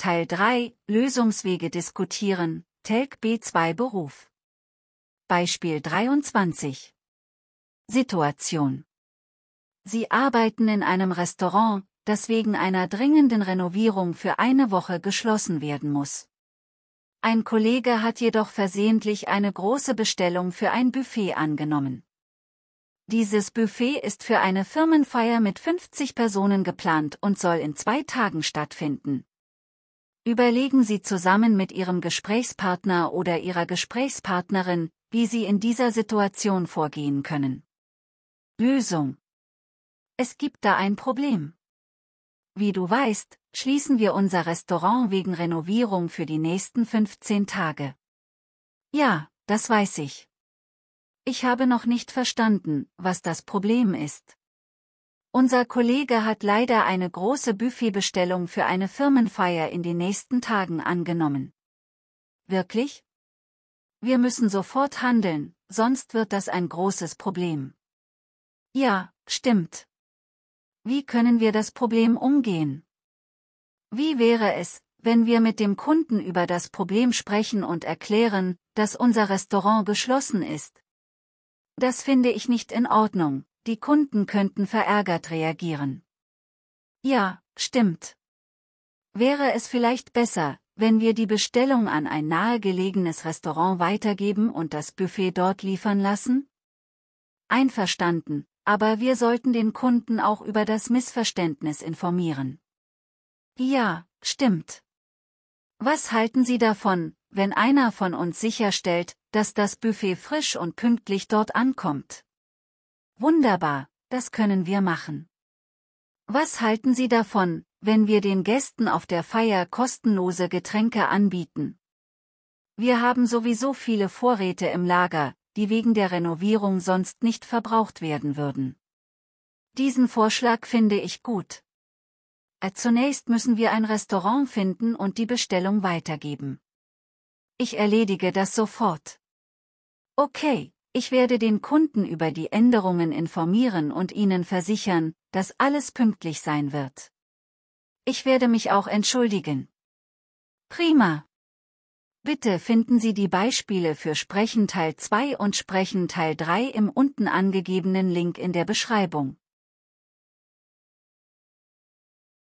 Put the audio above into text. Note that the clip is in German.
Teil 3 Lösungswege diskutieren, Telk B2 Beruf. Beispiel 23. Situation. Sie arbeiten in einem Restaurant, das wegen einer dringenden Renovierung für eine Woche geschlossen werden muss. Ein Kollege hat jedoch versehentlich eine große Bestellung für ein Buffet angenommen. Dieses Buffet ist für eine Firmenfeier mit 50 Personen geplant und soll in zwei Tagen stattfinden. Überlegen Sie zusammen mit Ihrem Gesprächspartner oder Ihrer Gesprächspartnerin, wie Sie in dieser Situation vorgehen können. Lösung. Es gibt da ein Problem. Wie du weißt, schließen wir unser Restaurant wegen Renovierung für die nächsten 15 Tage. Ja, das weiß ich. Ich habe noch nicht verstanden, was das Problem ist. Unser Kollege hat leider eine große Buffetbestellung für eine Firmenfeier in den nächsten Tagen angenommen. Wirklich? Wir müssen sofort handeln, sonst wird das ein großes Problem. Ja, stimmt. Wie können wir das Problem umgehen? Wie wäre es, wenn wir mit dem Kunden über das Problem sprechen und erklären, dass unser Restaurant geschlossen ist? Das finde ich nicht in Ordnung, die Kunden könnten verärgert reagieren. Ja, stimmt. Wäre es vielleicht besser, wenn wir die Bestellung an ein nahegelegenes Restaurant weitergeben und das Buffet dort liefern lassen? Einverstanden, aber wir sollten den Kunden auch über das Missverständnis informieren. Ja, stimmt. Was halten Sie davon, wenn einer von uns sicherstellt, dass das Buffet frisch und pünktlich dort ankommt? Wunderbar, das können wir machen. Was halten Sie davon, wenn wir den Gästen auf der Feier kostenlose Getränke anbieten? Wir haben sowieso viele Vorräte im Lager, die wegen der Renovierung sonst nicht verbraucht werden würden. Diesen Vorschlag finde ich gut. Äh, zunächst müssen wir ein Restaurant finden und die Bestellung weitergeben. Ich erledige das sofort. Okay, ich werde den Kunden über die Änderungen informieren und ihnen versichern, dass alles pünktlich sein wird. Ich werde mich auch entschuldigen. Prima. Bitte finden Sie die Beispiele für Sprechen Teil 2 und Sprechen Teil 3 im unten angegebenen Link in der Beschreibung.